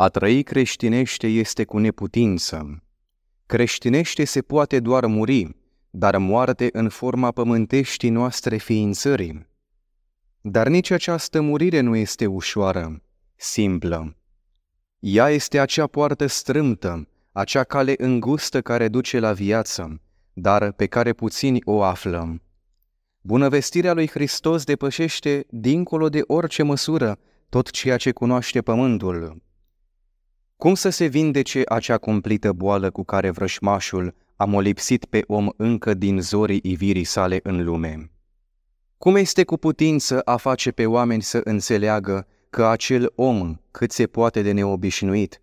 A trăi creștinește este cu neputință. Creștinește se poate doar muri, dar moarte în forma pământeștii noastre ființării. Dar nici această murire nu este ușoară, simplă. Ea este acea poartă strâmtă, acea cale îngustă care duce la viață, dar pe care puțini o află. Bunăvestirea lui Hristos depășește, dincolo de orice măsură, tot ceea ce cunoaște pământul. Cum să se vindece acea cumplită boală cu care vrășmașul a molipsit pe om încă din zorii ivirii sale în lume? Cum este cu putință a face pe oameni să înțeleagă că acel om, cât se poate de neobișnuit,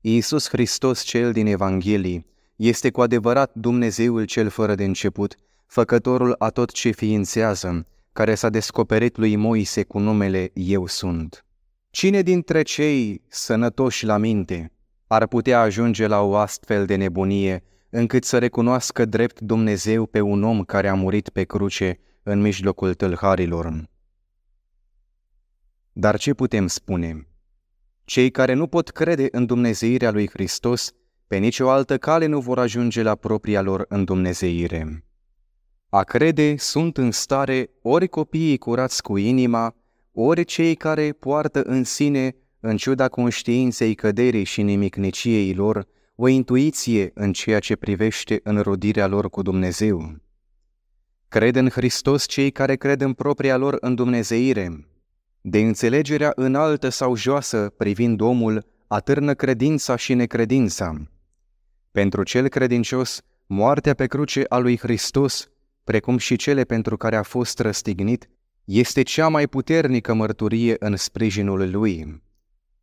Iisus Hristos cel din Evanghelie, este cu adevărat Dumnezeul cel fără de început, făcătorul a tot ce ființează, care s-a descoperit lui Moise cu numele Eu sunt. Cine dintre cei sănătoși la minte ar putea ajunge la o astfel de nebunie încât să recunoască drept Dumnezeu pe un om care a murit pe cruce în mijlocul tâlharilor? Dar ce putem spune? Cei care nu pot crede în Dumnezeirea lui Hristos, pe nicio altă cale nu vor ajunge la propria lor în Dumnezeire. A crede sunt în stare ori copiii curați cu inima, ori cei care poartă în sine, în ciuda conștiinței căderii și nimicniciei lor, o intuiție în ceea ce privește înrodirea lor cu Dumnezeu. Cred în Hristos cei care cred în propria lor Dumnezeire. De înțelegerea înaltă sau joasă privind omul, atârnă credința și necredința. Pentru cel credincios, moartea pe cruce a lui Hristos, precum și cele pentru care a fost răstignit, este cea mai puternică mărturie în sprijinul lui.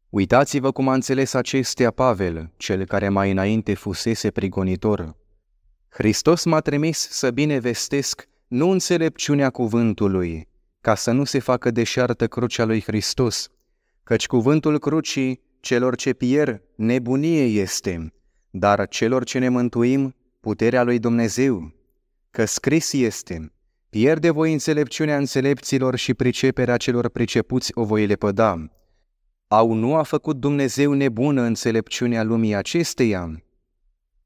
Uitați-vă cum a înțeles acestea Pavel, cel care mai înainte fusese prigonitor. Hristos m-a trimis să binevestesc nu înțelepciunea cuvântului, ca să nu se facă deșartă crucea lui Hristos, căci cuvântul crucii celor ce pier nebunie este, dar celor ce ne mântuim puterea lui Dumnezeu, că scris este – Pierde voi înțelepciunea înțelepților și priceperea celor pricepuți o voi lepăda. Au nu a făcut Dumnezeu nebună înțelepciunea lumii acesteia?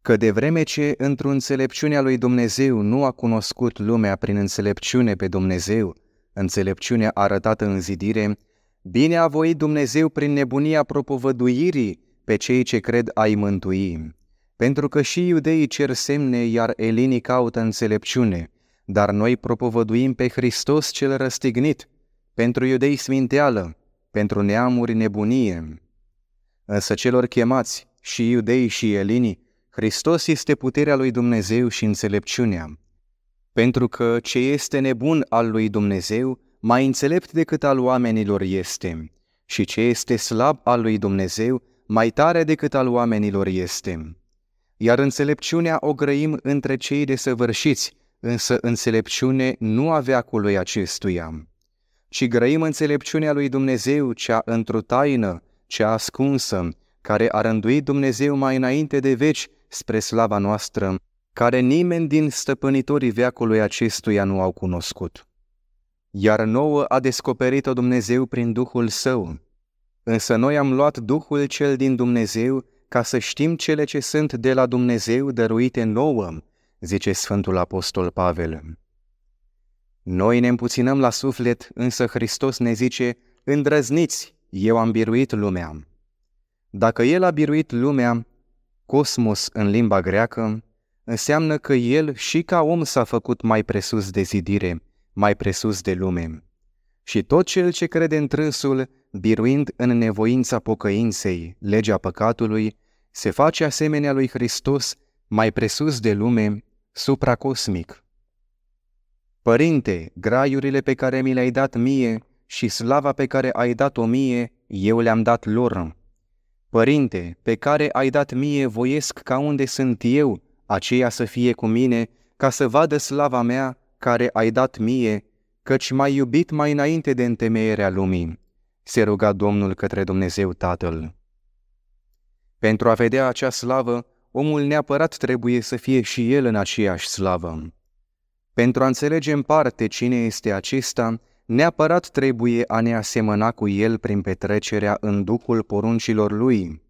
Că de vreme ce într-o înțelepciunea lui Dumnezeu nu a cunoscut lumea prin înțelepciune pe Dumnezeu, înțelepciunea arătată în zidire, bine a voit Dumnezeu prin nebunia propovăduirii pe cei ce cred ai mântui. Pentru că și iudeii cer semne, iar elinii caută înțelepciune – dar noi propovăduim pe Hristos cel răstignit, pentru iudei sminteală, pentru neamuri nebunie. Însă celor chemați, și iudei și elini, Hristos este puterea lui Dumnezeu și înțelepciunea. Pentru că ce este nebun al lui Dumnezeu, mai înțelept decât al oamenilor este, și ce este slab al lui Dumnezeu, mai tare decât al oamenilor este. Iar înțelepciunea o grăim între cei desăvârșiți, însă înțelepciune nu avea cu lui acestuia, ci grăim înțelepciunea lui Dumnezeu, cea într-o taină, cea ascunsă, care a rânduit Dumnezeu mai înainte de veci spre slava noastră, care nimeni din stăpânitorii veacului acestuia nu au cunoscut. Iar nouă a descoperit-o Dumnezeu prin Duhul Său. Însă noi am luat Duhul cel din Dumnezeu ca să știm cele ce sunt de la Dumnezeu dăruite nouă, zice Sfântul Apostol Pavel. Noi ne împuținăm la suflet, însă Hristos ne zice, îndrăzniți, eu am biruit lumea. Dacă El a biruit lumea, cosmos în limba greacă, înseamnă că El și ca om s-a făcut mai presus de zidire, mai presus de lume. Și tot cel ce crede în trânsul, biruind în nevoința pocăinței, legea păcatului, se face asemenea lui Hristos, mai presus de lume, supracosmic. Părinte, graiurile pe care mi le-ai dat mie și slava pe care ai dat-o mie, eu le-am dat lor. Părinte, pe care ai dat mie voiesc ca unde sunt eu, aceea să fie cu mine, ca să vadă slava mea care ai dat mie, căci m-ai iubit mai înainte de întemeierea lumii, se ruga Domnul către Dumnezeu Tatăl. Pentru a vedea acea slavă, omul neapărat trebuie să fie și el în aceeași slavă. Pentru a înțelege în parte cine este acesta, neapărat trebuie a ne asemăna cu el prin petrecerea în duhul poruncilor lui.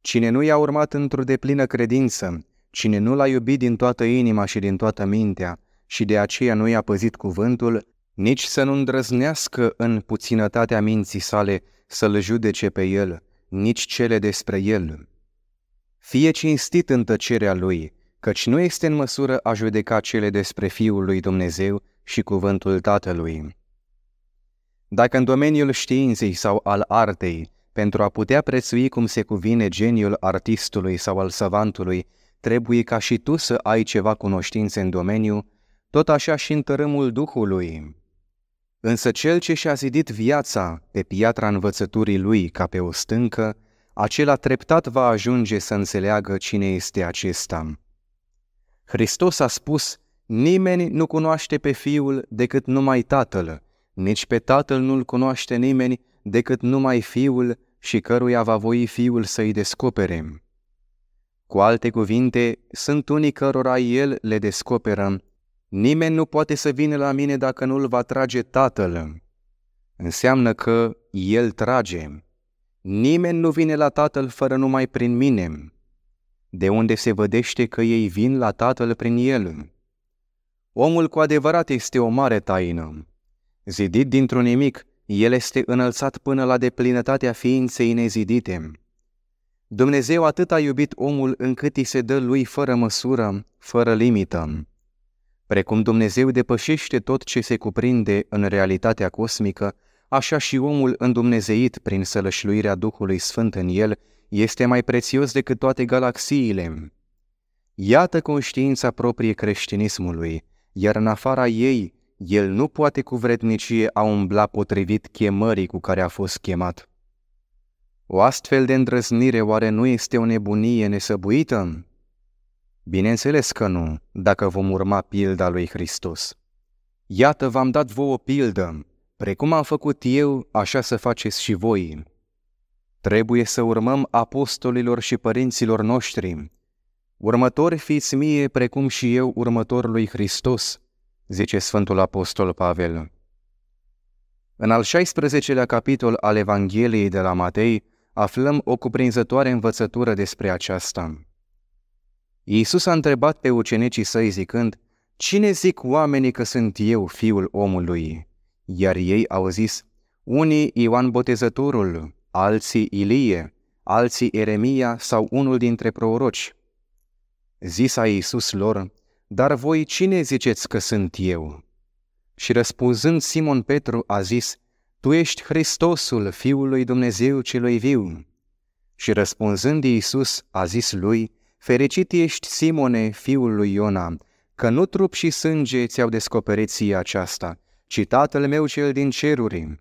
Cine nu i-a urmat într-o deplină credință, cine nu l-a iubit din toată inima și din toată mintea și de aceea nu i-a păzit cuvântul, nici să nu îndrăznească în puținătatea minții sale să-l judece pe el, nici cele despre el. Fie cinstit în tăcerea lui, căci nu este în măsură a judeca cele despre Fiul lui Dumnezeu și cuvântul Tatălui. Dacă în domeniul științei sau al artei, pentru a putea prețui cum se cuvine geniul artistului sau al savantului, trebuie ca și tu să ai ceva cunoștințe în domeniu, tot așa și în tărâmul Duhului. Însă cel ce și-a zidit viața pe piatra învățăturii lui ca pe o stâncă, acela treptat va ajunge să înțeleagă cine este acesta. Hristos a spus, nimeni nu cunoaște pe Fiul decât numai Tatăl, nici pe Tatăl nu-L cunoaște nimeni decât numai Fiul și căruia va voi Fiul să-i descopere. Cu alte cuvinte, sunt unii cărora El le descoperă, nimeni nu poate să vină la mine dacă nu-L va trage Tatăl. Înseamnă că El trage. Nimeni nu vine la Tatăl fără numai prin mine, de unde se vădește că ei vin la Tatăl prin el. Omul cu adevărat este o mare taină. Zidit dintr-un nimic, el este înălțat până la deplinătatea ființei nezidite. Dumnezeu atât a iubit omul încât îi se dă lui fără măsură, fără limită. Precum Dumnezeu depășește tot ce se cuprinde în realitatea cosmică, așa și omul îndumnezeit prin sălășluirea Duhului Sfânt în el este mai prețios decât toate galaxiile. Iată conștiința proprie creștinismului, iar în afara ei, el nu poate cu vrednicie a umbla potrivit chemării cu care a fost chemat. O astfel de îndrăznire oare nu este o nebunie nesăbuită? Bineînțeles că nu, dacă vom urma pilda lui Hristos. Iată, v-am dat vouă pildă, Precum am făcut eu, așa să faceți și voi. Trebuie să urmăm apostolilor și părinților noștri. Următori fiți mie precum și eu următorului Hristos, zice Sfântul Apostol Pavel. În al 16-lea capitol al Evangheliei de la Matei, aflăm o cuprinzătoare învățătură despre aceasta. Iisus a întrebat pe ucenicii săi zicând, Cine zic oamenii că sunt eu, fiul omului? Iar ei au zis, unii Ioan Botezătorul, alții Ilie, alții Eremia sau unul dintre proroci. Zisa Iisus lor, dar voi cine ziceți că sunt eu? Și răspunzând Simon Petru a zis, Tu ești Hristosul, Fiul lui Dumnezeu celui viu. Și răspunzând Iisus a zis lui, Fericit ești, Simone, fiul lui Iona, că nu trup și sânge ți-au descoperit ție aceasta, ci Tatăl meu cel din ceruri.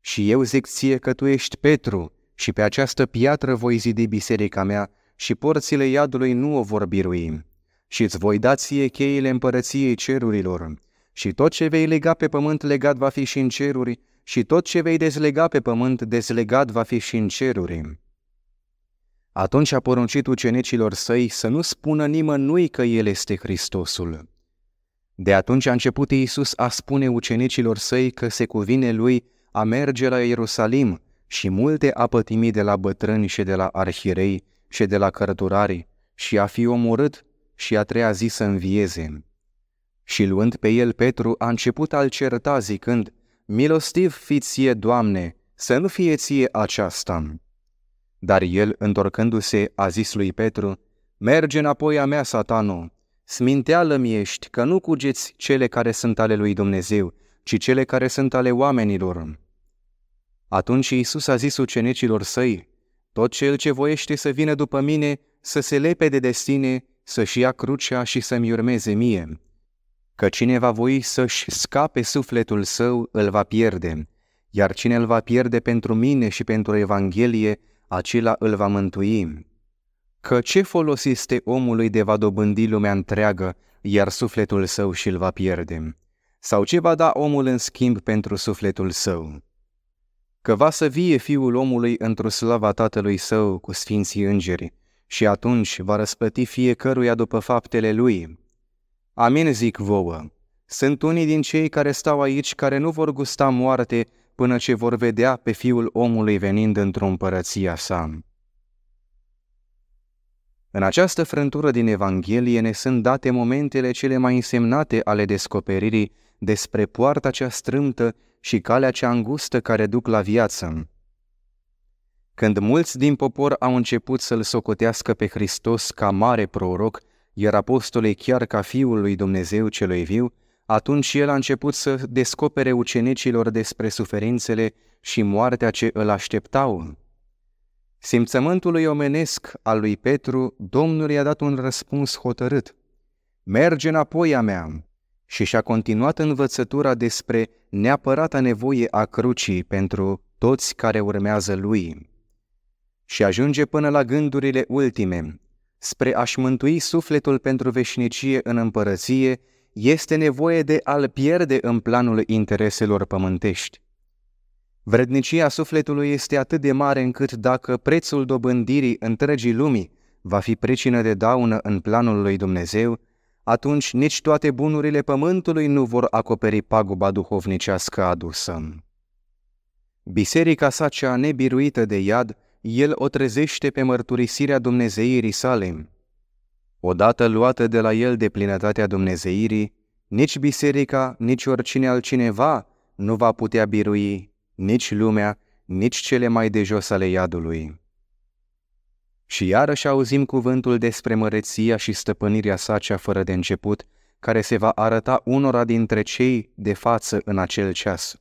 Și eu zic ție că tu ești Petru, și pe această piatră voi zidi biserica mea, și porțile iadului nu o vor birui. Și îți voi da ție cheile împărăției cerurilor. Și tot ce vei lega pe pământ legat va fi și în ceruri, și tot ce vei dezlega pe pământ dezlegat va fi și în ceruri. Atunci a poruncit ucenicilor săi să nu spună nimănui că El este Hristosul. De atunci a început Iisus a spune ucenicilor săi că se cuvine lui a merge la Ierusalim și multe a pătimi de la bătrâni și de la arhirei și de la cărturari și a fi omorât și a treia zi să învieze. Și luând pe el Petru, a început al certa zicând, Milostiv fiție, Doamne, să nu fie ție aceasta. Dar el, întorcându-se, a zis lui Petru, Merge înapoi a mea, satanul, Sminteală mi-ești că nu cugeți cele care sunt ale lui Dumnezeu, ci cele care sunt ale oamenilor. Atunci Iisus a zis ucenicilor săi, tot cel ce voiește să vină după mine, să se lepe de destine, să-și ia crucea și să-mi urmeze mie. Că cine va voi să-și scape sufletul său, îl va pierde, iar cine îl va pierde pentru mine și pentru Evanghelie, acela îl va mântui. Că ce folos este omului de va dobândi lumea întreagă, iar sufletul său și-l va pierde? Sau ce va da omul în schimb pentru sufletul său? Că va să vie fiul omului într-o slava tatălui său cu sfinții îngeri, și atunci va răspăti fiecăruia după faptele lui. Amin zic vouă, sunt unii din cei care stau aici care nu vor gusta moarte până ce vor vedea pe fiul omului venind într-o împărăția sa. În această frântură din Evanghelie ne sunt date momentele cele mai însemnate ale descoperirii despre poarta cea strâmtă și calea cea îngustă care duc la viață. Când mulți din popor au început să-L socotească pe Hristos ca mare proroc, iar apostolei chiar ca Fiul lui Dumnezeu celui viu, atunci el a început să descopere ucenicilor despre suferințele și moartea ce îl așteptau. Simțământului omenesc al lui Petru, Domnul i-a dat un răspuns hotărât. Merge înapoi a mea și și-a continuat învățătura despre neapărata nevoie a crucii pentru toți care urmează lui. Și ajunge până la gândurile ultime, spre a-și mântui sufletul pentru veșnicie în împărăție, este nevoie de a-l pierde în planul intereselor pământești. Vrednicia sufletului este atât de mare încât dacă prețul dobândirii întregii lumii va fi pricină de daună în planul lui Dumnezeu, atunci nici toate bunurile pământului nu vor acoperi paguba duhovnicească adusă. Biserica sa cea nebiruită de iad, el o trezește pe mărturisirea dumnezeirii sale. Odată luată de la el de plinătatea dumnezeirii, nici biserica, nici oricine altcineva nu va putea birui nici lumea, nici cele mai de jos ale iadului. Și iarăși auzim cuvântul despre măreția și stăpânirea sa cea fără de început, care se va arăta unora dintre cei de față în acel ceas.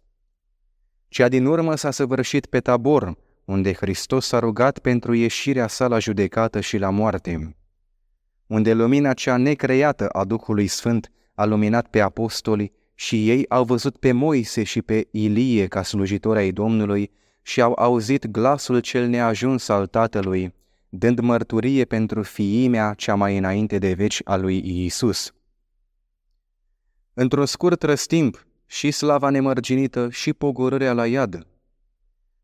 Cea din urmă s-a săvârșit pe tabor, unde Hristos s-a rugat pentru ieșirea sa la judecată și la moarte, unde lumina cea necreată a Duhului Sfânt a luminat pe apostoli și ei au văzut pe Moise și pe Ilie ca slujitori ai Domnului și au auzit glasul cel neajuns al Tatălui, dând mărturie pentru fiimea cea mai înainte de veci a lui Iisus. Într-un scurt răstimp, și slava nemărginită și pogorârea la iad.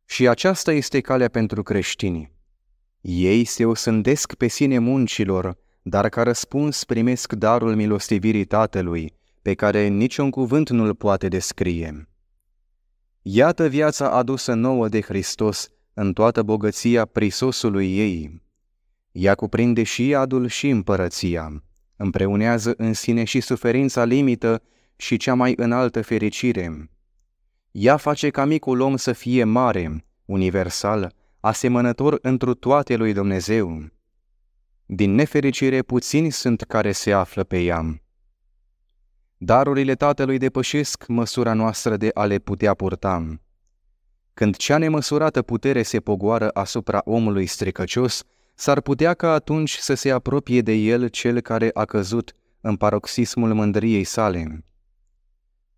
Și aceasta este calea pentru creștini. Ei se osândesc pe sine muncilor, dar ca răspuns primesc darul milostivirii Tatălui – pe care niciun cuvânt nu-l poate descrie. Iată viața adusă nouă de Hristos în toată bogăția prisosului ei. Ea cuprinde și iadul și împărăția, împreunează în sine și suferința limită și cea mai înaltă fericire. Ea face ca micul om să fie mare, universal, asemănător întru toate lui Dumnezeu. Din nefericire puțini sunt care se află pe ea. Darurile Tatălui depășesc măsura noastră de a le putea purta. Când cea nemăsurată putere se pogoară asupra omului stricăcios, s-ar putea ca atunci să se apropie de el cel care a căzut în paroxismul mândriei sale.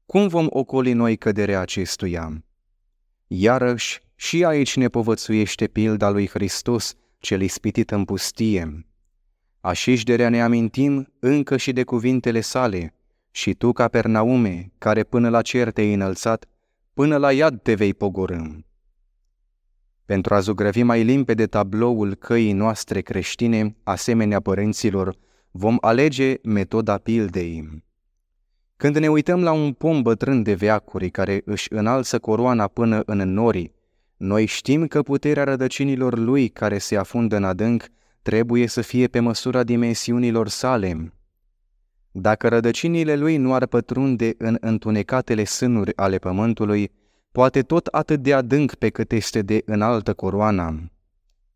Cum vom ocoli noi căderea acestuia? Iarăși, și aici ne povățuiește pilda lui Hristos, cel ispitit în pustie. Așișderea ne amintim încă și de cuvintele sale – și tu, Capernaume, care până la cer te-ai înălțat, până la iad te vei pogorâm. Pentru a zugrăvi mai limpede tabloul căii noastre creștine, asemenea părinților, vom alege metoda pildei. Când ne uităm la un pom bătrân de veacuri care își înalță coroana până în nori, noi știm că puterea rădăcinilor lui care se afundă în adânc trebuie să fie pe măsura dimensiunilor sale, dacă rădăcinile lui nu ar pătrunde în întunecatele sânuri ale pământului, poate tot atât de adânc pe cât este de înaltă coroana.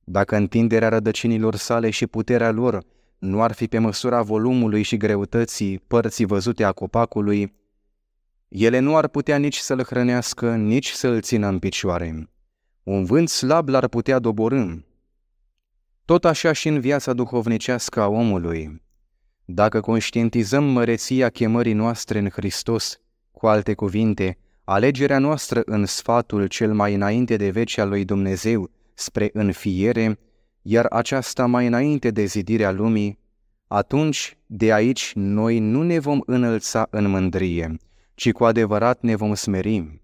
Dacă întinderea rădăcinilor sale și puterea lor nu ar fi pe măsura volumului și greutății părții văzute a copacului, ele nu ar putea nici să-l hrănească, nici să-l țină în picioare. Un vânt slab l-ar putea doborâ. Tot așa și în viața duhovnicească a omului. Dacă conștientizăm măreția chemării noastre în Hristos, cu alte cuvinte, alegerea noastră în sfatul cel mai înainte de veci al lui Dumnezeu spre înfiere, iar aceasta mai înainte de zidirea lumii, atunci de aici noi nu ne vom înălța în mândrie, ci cu adevărat ne vom smeri.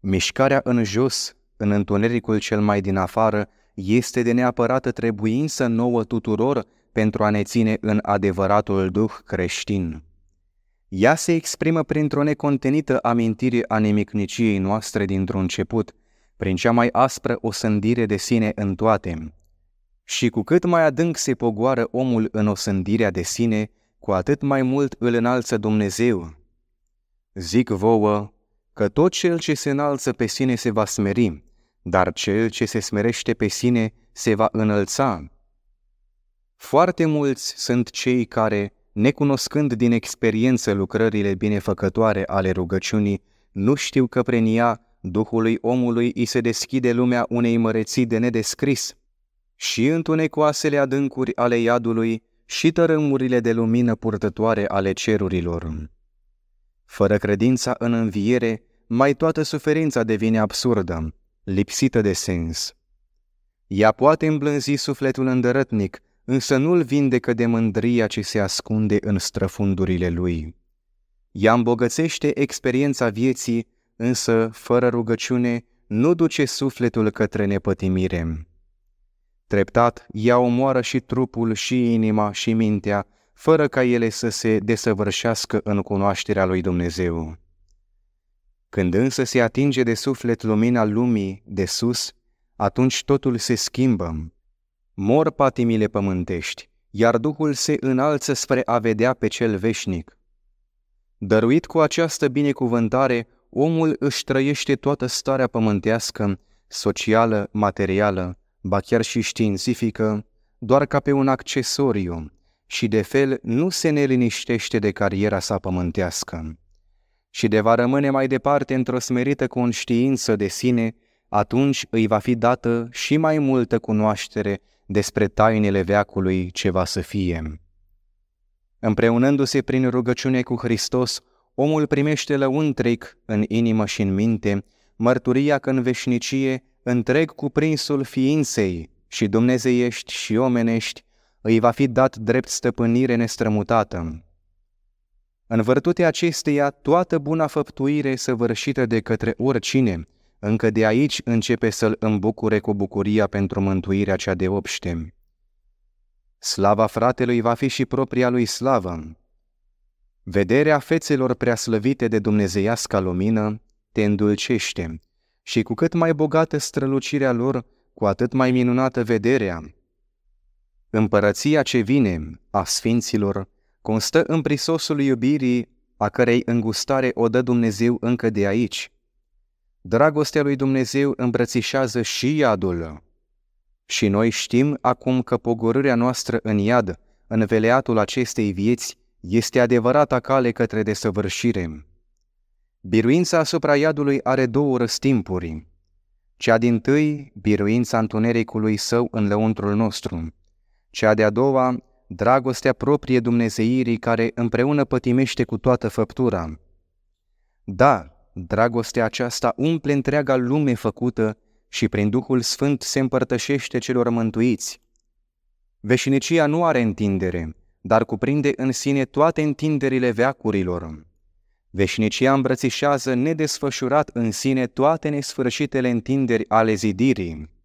Mișcarea în jos, în întunericul cel mai din afară, este de neapărată trebuință nouă tuturor pentru a ne ține în adevăratul duh creștin. Ea se exprimă printr-o necontenită amintire a nemicniciei noastre dintr-un început, prin cea mai aspră osândire de sine în toate. Și cu cât mai adânc se pogoară omul în osândirea de sine, cu atât mai mult îl înalță Dumnezeu. Zic vouă că tot cel ce se înalță pe sine se va smeri, dar cel ce se smerește pe sine se va înălța. Foarte mulți sunt cei care, necunoscând din experiență lucrările binefăcătoare ale rugăciunii, nu știu că prin ea Duhului omului îi se deschide lumea unei măreții de nedescris. Și întunecoasele adâncuri ale iadului și tărâmurile de lumină purtătoare ale cerurilor. Fără credința în înviere, mai toată suferința devine absurdă, lipsită de sens. Ea poate îmblânzi sufletul îndărătnic, însă nu-l vindecă de mândria ce se ascunde în străfundurile lui. Ea îmbogățește experiența vieții, însă, fără rugăciune, nu duce sufletul către nepătimire. Treptat, ea omoară și trupul, și inima, și mintea, fără ca ele să se desăvârșească în cunoașterea lui Dumnezeu. Când însă se atinge de suflet lumina lumii de sus, atunci totul se schimbă. Mor patimile pământești, iar Duhul se înalță spre a vedea pe cel veșnic. Dăruit cu această binecuvântare, omul își trăiește toată starea pământească, socială, materială, ba chiar și științifică, doar ca pe un accesoriu și de fel nu se neliniștește de cariera sa pământească. Și de va rămâne mai departe într-o smerită conștiință de sine atunci îi va fi dată și mai multă cunoaștere despre tainele veacului ce va să fie. Împreunându-se prin rugăciune cu Hristos, omul primește lăuntric, în inimă și în minte, mărturia că în veșnicie întreg cuprinsul ființei și dumnezeiești și omenești îi va fi dat drept stăpânire nestrămutată. În vârtutea acesteia, toată buna făptuire săvârșită de către oricine – încă de aici începe să-l îmbucure cu bucuria pentru mântuirea cea de obștemi. Slava fratelui va fi și propria lui slavă. Vederea fețelor preaslăvite de dumnezeiasca lumină te îndulcește și cu cât mai bogată strălucirea lor, cu atât mai minunată vederea. Împărăția ce vine a sfinților constă în prisosul iubirii a cărei îngustare o dă Dumnezeu încă de aici – Dragostea lui Dumnezeu îmbrățișează și iadul. Și noi știm acum că pogorârea noastră în iad, în veleatul acestei vieți, este adevărata cale către desăvârșire. Biruința asupra iadului are două răstimpuri. Cea din tâi, biruința întunericului său în lăuntrul nostru. Cea de-a doua, dragostea proprie dumnezeirii care împreună pătimește cu toată făptura. Da, Dragostea aceasta umple întreaga lume făcută și prin Duhul Sfânt se împărtășește celor mântuiți. Veșnicia nu are întindere, dar cuprinde în sine toate întinderile veacurilor. Veșnicia îmbrățișează nedesfășurat în sine toate nesfârșitele întinderi ale zidirii.